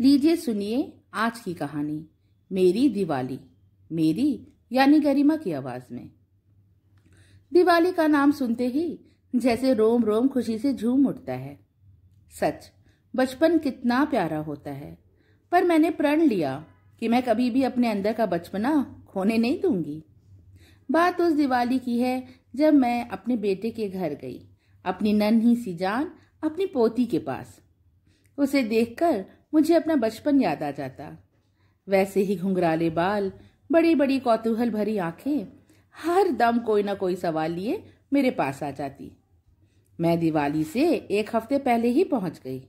लीजिए सुनिए आज की कहानी मेरी दिवाली मेरी यानी गरिमा की आवाज में दिवाली का नाम सुनते ही जैसे रोम रोम खुशी से झूम उठता है सच बचपन कितना प्यारा होता है पर मैंने प्रण लिया कि मैं कभी भी अपने अंदर का बचपना खोने नहीं दूंगी बात उस दिवाली की है जब मैं अपने बेटे के घर गई अपनी नन्ही सी जान अपनी पोती के पास उसे देखकर मुझे अपना बचपन याद आ जाता वैसे ही घुंघराले बाल बड़ी बड़ी कौतूहल भरी आंखें हर दम कोई ना कोई सवाल लिए मेरे पास आ जाती मैं दिवाली से एक हफ्ते पहले ही पहुंच गई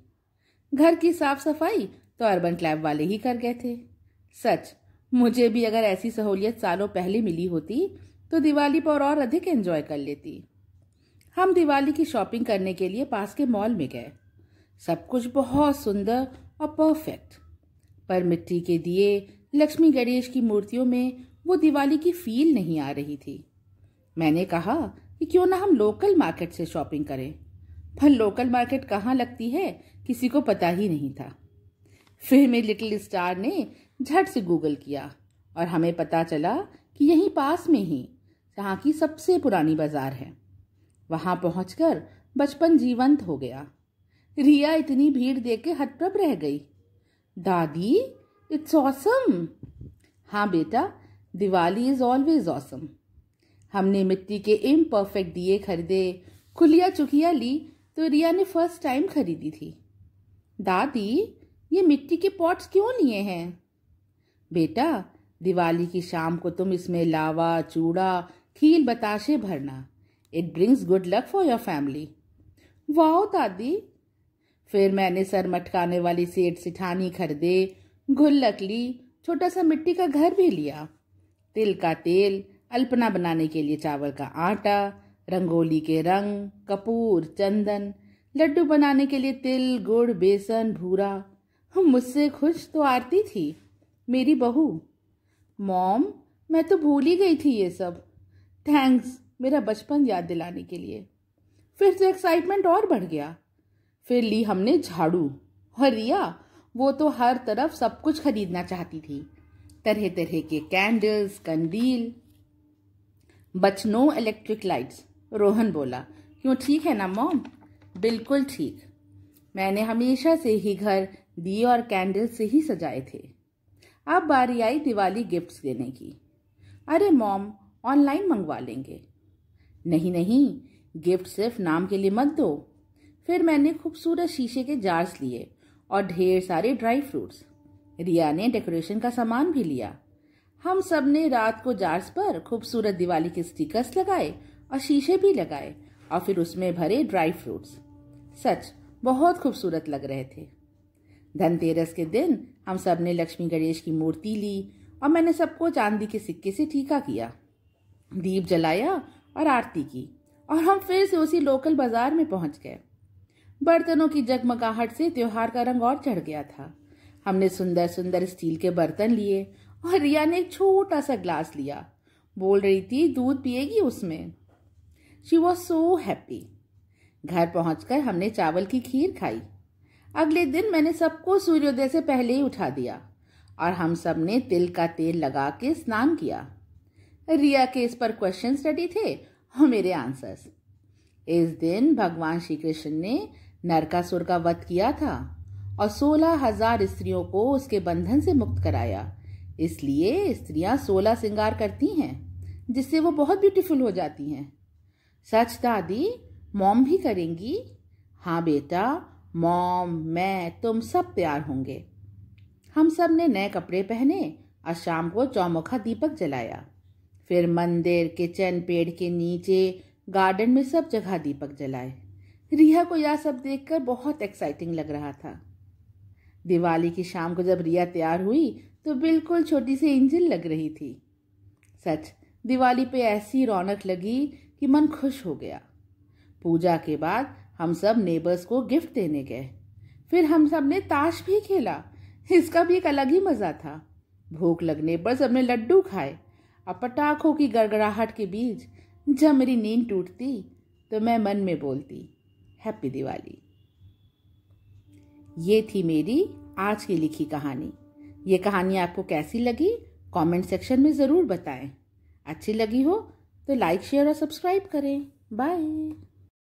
घर की साफ सफाई तो अर्बन क्लैब वाले ही कर गए थे सच मुझे भी अगर ऐसी सहूलियत सालों पहले मिली होती तो दिवाली पर और अधिक एंजॉय कर लेती हम दिवाली की शॉपिंग करने के लिए पास के मॉल में गए सब कुछ बहुत सुंदर और परफेक्ट पर मिट्टी के दिए लक्ष्मी गणेश की मूर्तियों में वो दिवाली की फील नहीं आ रही थी मैंने कहा कि क्यों ना हम लोकल मार्केट से शॉपिंग करें पर लोकल मार्केट कहाँ लगती है किसी को पता ही नहीं था फिर मेरे लिटिल स्टार ने झट से गूगल किया और हमें पता चला कि यहीं पास में ही यहाँ की सबसे पुरानी बाजार है वहाँ पहुँच बचपन जीवंत हो गया रिया इतनी भीड़ देख के हतप्रप रह गई दादी इट्स ऑसम हाँ बेटा दिवाली इज ऑलवेज ऑसम हमने मिट्टी के इम परफेक्ट दिए खरीदे खुलिया चुकिया ली तो रिया ने फर्स्ट टाइम खरीदी थी दादी ये मिट्टी के पॉट्स क्यों लिए हैं बेटा दिवाली की शाम को तुम इसमें लावा चूड़ा खील बताशे भरना it brings good luck for your family wow दादी फिर मैंने सर मटकाने वाली सेठ सिठानी खरीदे गुल्लक ली छोटा सा मिट्टी का घर भी लिया तिल का तेल अल्पना बनाने के लिए चावल का आटा रंगोली के रंग कपूर चंदन लड्डू बनाने के लिए तिल गुड़ बेसन भूरा हम मुझसे खुश तो आरती थी मेरी बहू मॉम मैं तो भूल ही गई थी ये सब थैंक्स मेरा बचपन याद दिलाने के लिए फिर से तो एक्साइटमेंट और बढ़ गया फिर ली हमने झाड़ू और रिया वो तो हर तरफ सब कुछ खरीदना चाहती थी तरह तरह के कैंडल्स कंदील बच नो इलेक्ट्रिक लाइट्स रोहन बोला क्यों ठीक है ना मॉम बिल्कुल ठीक मैंने हमेशा से ही घर दिए और कैंडल से ही सजाए थे अब बारी आई दिवाली गिफ्ट्स देने की अरे मॉम ऑनलाइन मंगवा लेंगे नहीं नहीं गिफ्ट सिर्फ नाम के लिए मत दो फिर मैंने खूबसूरत शीशे के जार्स लिए और ढेर सारे ड्राई फ्रूट्स रिया ने डेकोरेशन का सामान भी लिया हम सब ने रात को जार्स पर खूबसूरत दिवाली के स्टिकर्स लगाए और शीशे भी लगाए और फिर उसमें भरे ड्राई फ्रूट्स सच बहुत खूबसूरत लग रहे थे धनतेरस के दिन हम सब ने लक्ष्मी गणेश की मूर्ति ली और मैंने सबको चांदी के सिक्के से ठीका किया दीप जलाया और आरती की और हम फिर से उसी लोकल बाजार में पहुंच गए बर्तनों की जगमगाहट से त्योहार का रंग और चढ़ गया था हमने सुंदर सुंदर स्टील के बर्तन लिए और रिया ने एक छोटा सा ग्लास लिया बोल रही थी दूध पिएगी उसमें शी वॉज सो हैप्पी घर पहुंचकर हमने चावल की खीर खाई अगले दिन मैंने सबको सूर्योदय से पहले ही उठा दिया और हम सब ने तिल का तेल लगा के स्नान किया रिया के इस पर क्वेश्चन स्टडी थे और मेरे आंसर्स इस दिन भगवान श्री कृष्ण ने नरकासुर का वध किया था और सोलह हजार स्त्रियों को उसके बंधन से मुक्त कराया इसलिए स्त्रियां सोलह श्रृंगार करती हैं जिससे वो बहुत ब्यूटीफुल हो जाती हैं सच दादी मॉम भी करेंगी हाँ बेटा मॉम मैं तुम सब तैयार होंगे हम सब ने नए कपड़े पहने और शाम को चौमुखा दीपक जलाया फिर मंदिर किचन पेड़ के नीचे गार्डन में सब जगह दीपक जलाए रिया को यह सब देखकर बहुत एक्साइटिंग लग रहा था दिवाली की शाम को जब रिया तैयार हुई तो बिल्कुल छोटी सी इंजिल लग रही थी सच दिवाली पे ऐसी रौनक लगी कि मन खुश हो गया पूजा के बाद हम सब नेबर्स को गिफ्ट देने गए फिर हम सब ने ताश भी खेला इसका भी एक अलग ही मज़ा था भूख लगने पर सबने लड्डू खाए और पटाखों की गड़गड़ाहट के बीच जब मेरी नींद टूटती तो मैं मन में बोलती हैप्पी दिवाली ये थी मेरी आज की लिखी कहानी ये कहानी आपको कैसी लगी कमेंट सेक्शन में ज़रूर बताएं अच्छी लगी हो तो लाइक शेयर और सब्सक्राइब करें बाय